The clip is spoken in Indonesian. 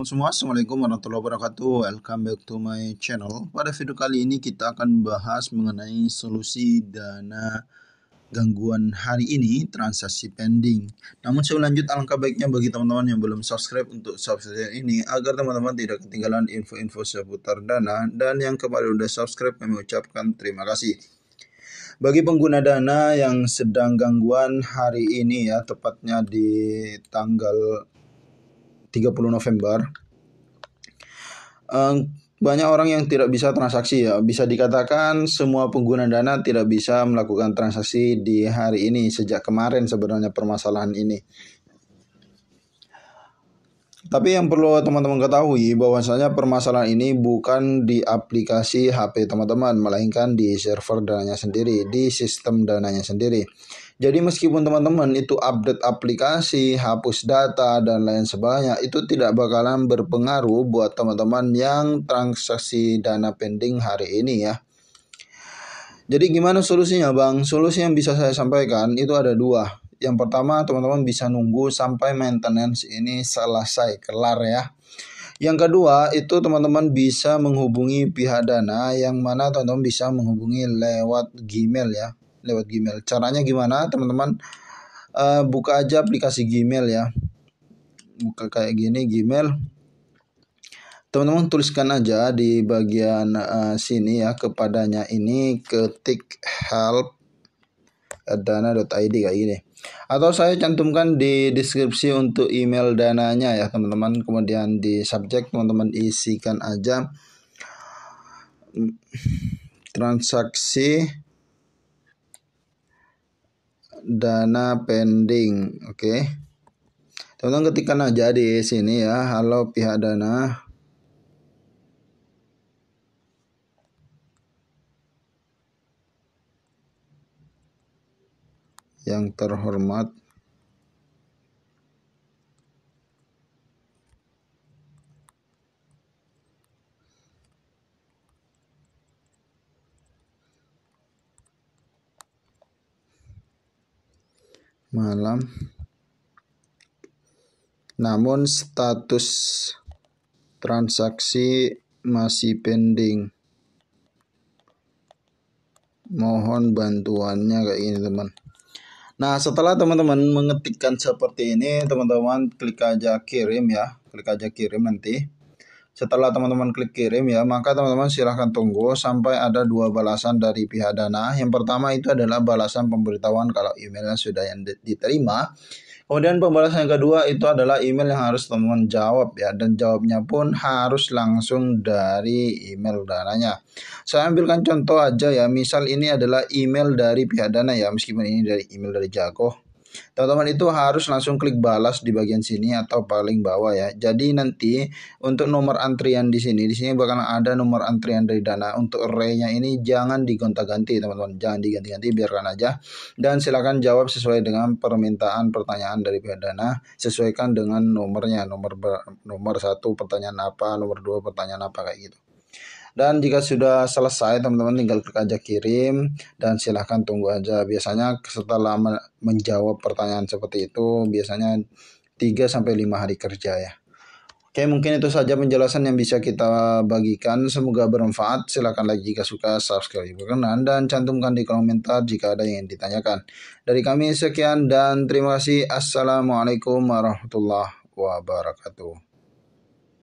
teman semua, Assalamualaikum warahmatullahi wabarakatuh Welcome back to my channel Pada video kali ini kita akan membahas mengenai solusi dana gangguan hari ini transaksi pending Namun sebelum lanjut alangkah baiknya bagi teman-teman yang belum subscribe untuk subscribe ini Agar teman-teman tidak ketinggalan info-info seputar dana Dan yang kemarin sudah subscribe kami ucapkan terima kasih bagi pengguna dana yang sedang gangguan hari ini ya tepatnya di tanggal 30 November Um, banyak orang yang tidak bisa transaksi ya. Bisa dikatakan semua pengguna dana tidak bisa melakukan transaksi di hari ini sejak kemarin sebenarnya permasalahan ini. Tapi yang perlu teman-teman ketahui bahwasanya permasalahan ini bukan di aplikasi HP teman-teman melainkan di server dananya sendiri, di sistem dananya sendiri. Jadi meskipun teman-teman itu update aplikasi, hapus data dan lain sebagainya, itu tidak bakalan berpengaruh buat teman-teman yang transaksi dana pending hari ini ya. Jadi gimana solusinya bang? Solusi yang bisa saya sampaikan itu ada dua. Yang pertama teman-teman bisa nunggu sampai maintenance ini selesai, kelar ya. Yang kedua itu teman-teman bisa menghubungi pihak dana yang mana teman-teman bisa menghubungi lewat Gmail ya lewat Gmail. Caranya gimana, teman-teman? Uh, buka aja aplikasi Gmail ya. Buka kayak gini Gmail. Teman-teman tuliskan aja di bagian uh, sini ya kepadanya ini ketik help eh, dana.id kayak gini. Atau saya cantumkan di deskripsi untuk email dananya ya teman-teman. Kemudian di subjek teman-teman isikan aja hmm, transaksi dana pending. Oke. Okay. Teman-teman ketikkan aja di sini ya. Halo pihak dana. Yang terhormat malam namun status transaksi masih pending mohon bantuannya kayak gini teman nah setelah teman-teman mengetikkan seperti ini teman-teman klik aja kirim ya klik aja kirim nanti setelah teman-teman klik kirim ya, maka teman-teman silahkan tunggu sampai ada dua balasan dari pihak dana. Yang pertama itu adalah balasan pemberitahuan kalau emailnya sudah yang diterima. Kemudian pembalasan yang kedua itu adalah email yang harus teman teman jawab ya dan jawabnya pun harus langsung dari email dananya. Saya ambilkan contoh aja ya, misal ini adalah email dari pihak dana ya meskipun ini dari email dari Jago. Teman-teman itu harus langsung klik balas di bagian sini atau paling bawah ya. Jadi nanti untuk nomor antrian di sini, di sini bakal ada nomor antrian dari Dana. Untuk arraynya ini jangan digonta-ganti teman-teman, jangan diganti-ganti biarkan aja. Dan silakan jawab sesuai dengan permintaan pertanyaan dari pihak Dana, sesuaikan dengan nomornya, nomor nomor satu pertanyaan apa, nomor dua pertanyaan apa kayak gitu. Dan jika sudah selesai teman-teman tinggal klik aja kirim dan silahkan tunggu aja. Biasanya setelah menjawab pertanyaan seperti itu biasanya 3 sampai 5 hari kerja ya. Oke, mungkin itu saja penjelasan yang bisa kita bagikan. Semoga bermanfaat. Silahkan lagi jika suka, subscribe berkenan, dan cantumkan di kolom komentar jika ada yang ditanyakan. Dari kami sekian dan terima kasih. Assalamualaikum warahmatullahi wabarakatuh.